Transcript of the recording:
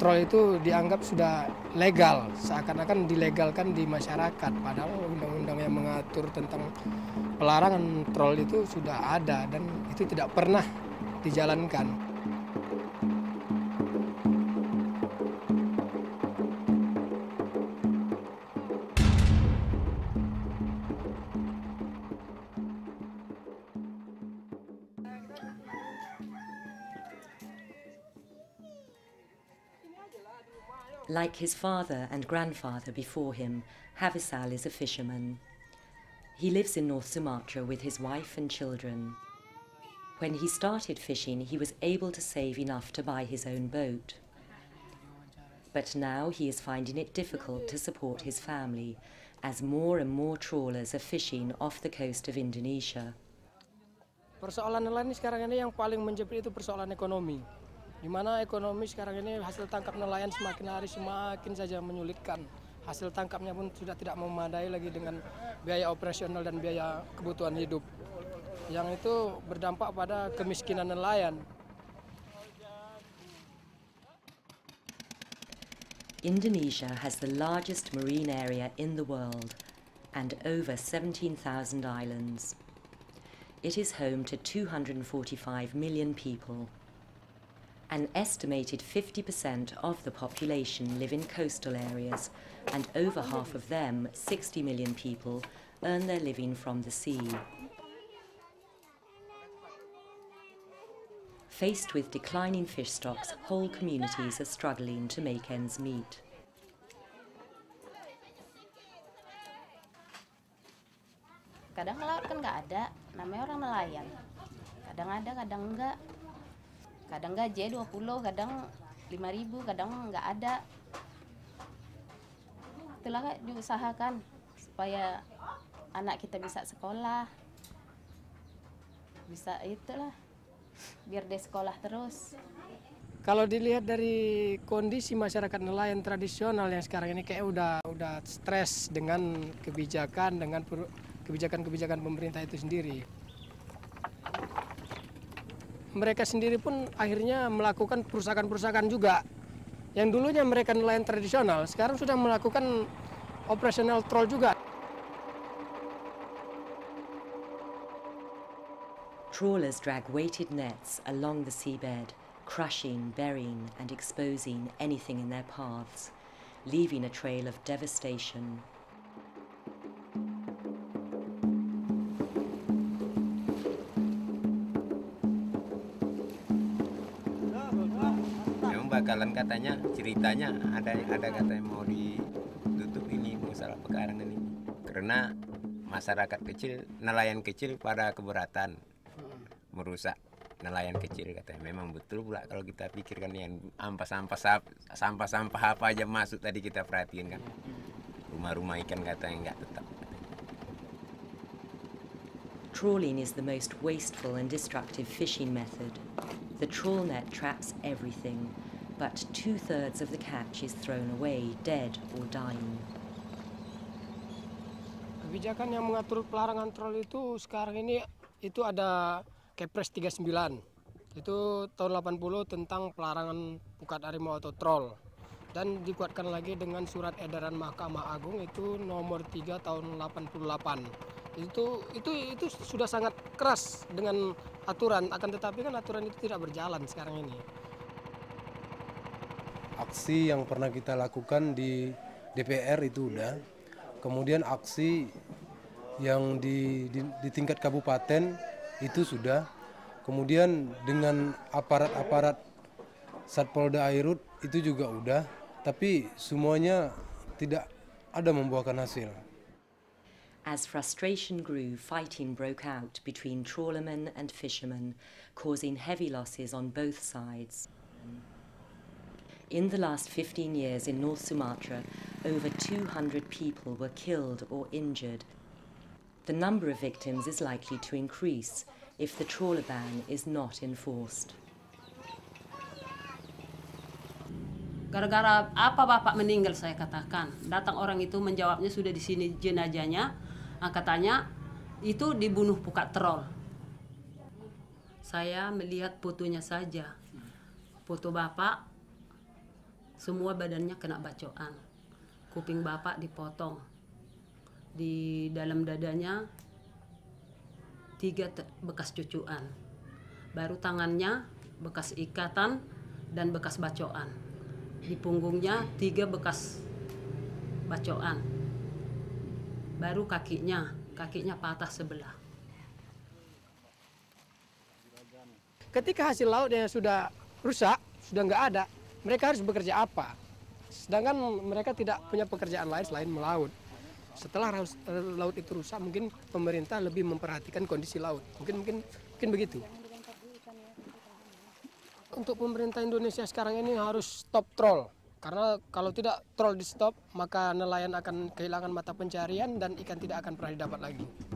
patrol itu dianggap sudah legal, seakan-akan dilegalkan di masyarakat. Padahal undang-undang yang mengatur tentang pelarangan troll itu sudah ada dan itu tidak pernah dijalankan. Like his father and grandfather before him, Havisal is a fisherman. He lives in North Sumatra with his wife and children. When he started fishing, he was able to save enough to buy his own boat. But now he is finding it difficult to support his family, as more and more trawlers are fishing off the coast of Indonesia. Persoalan lain sekarang ini yang paling menjepit itu persoalan ekonomi. di mana ekonomi sekarang ini hasil tangkap nelayan semakin hari semakin saja menyulitkan. Hasil tangkapnya pun sudah tidak memadai lagi dengan biaya operasional dan biaya kebutuhan hidup. Yang itu berdampak pada kemiskinan nelayan. Indonesia has the largest marine area in the world and over 17,000 islands. It is home to 245 million people. An estimated 50% of the population live in coastal areas, and over half of them, 60 million people, earn their living from the sea. Faced with declining fish stocks, whole communities are struggling to make ends meet. Kadang laut kan nggak ada, namanya orang nelayan. Kadang ada, kadang enggak. kadang gaji 20 kadang 5000 kadang nggak ada itulah kak diusahakan supaya anak kita bisa sekolah bisa itulah biar dia sekolah terus kalau dilihat dari kondisi masyarakat nelayan tradisional yang sekarang ini kayak udah udah stres dengan kebijakan dengan kebijakan-kebijakan pemerintah itu sendiri mereka sendiri pun akhirnya melakukan perusakan-perusakan juga. Yang dulunya mereka nelayan tradisional, sekarang sudah melakukan operasional troll juga. Trawlers drag weighted nets along the seabed, crushing, burying and exposing anything in their paths, leaving a trail of devastation. bakalan katanya ceritanya ada ada katanya mau ditutup ini masalah pekarangan ini karena masyarakat kecil nelayan kecil pada keberatan hmm. merusak nelayan kecil katanya memang betul pula kalau kita pikirkan yang ampas sampah sampah-sampah apa aja masuk tadi kita perhatiin kan rumah-rumah ikan katanya nggak tetap Trawling is the most wasteful and destructive fishing method. The trawl net traps everything but two-thirds of the catch is thrown away dead or dying. Kebijakan yang mengatur pelarangan troll itu sekarang ini itu ada Kepres 39. Itu tahun 80 tentang pelarangan pukat harimau atau troll dan dikuatkan lagi dengan surat edaran Mahkamah Agung itu nomor 3 tahun 88 itu itu itu sudah sangat keras dengan aturan akan tetapi kan aturan itu tidak berjalan sekarang ini aksi yang pernah kita lakukan di DPR itu udah. Kemudian aksi yang di, di, di tingkat kabupaten itu sudah. Kemudian dengan aparat-aparat Satpolda Airut itu juga udah. Tapi semuanya tidak ada membuahkan hasil. As frustration grew, fighting broke out between trawlermen and fishermen, causing heavy losses on both sides. In the last 15 years in North Sumatra, over 200 people were killed or injured. The number of victims is likely to increase if the trawler ban is not enforced. Gara-gara apa bapak meninggal saya katakan. Datang orang itu menjawabnya sudah di sini jenajahnya. Angkatannya itu dibunuh pukat troll. Saya melihat fotonya saja. Foto bapak semua badannya kena bacoan kuping bapak dipotong di dalam dadanya tiga bekas cucuan baru tangannya bekas ikatan dan bekas bacoan di punggungnya tiga bekas bacoan baru kakinya kakinya patah sebelah ketika hasil lautnya sudah rusak sudah nggak ada mereka harus bekerja apa? Sedangkan mereka tidak punya pekerjaan lain selain melaut. Setelah eh, laut itu rusak, mungkin pemerintah lebih memperhatikan kondisi laut. Mungkin mungkin mungkin begitu. Untuk pemerintah Indonesia sekarang ini harus stop troll. Karena kalau tidak troll di stop, maka nelayan akan kehilangan mata pencarian dan ikan tidak akan pernah didapat lagi.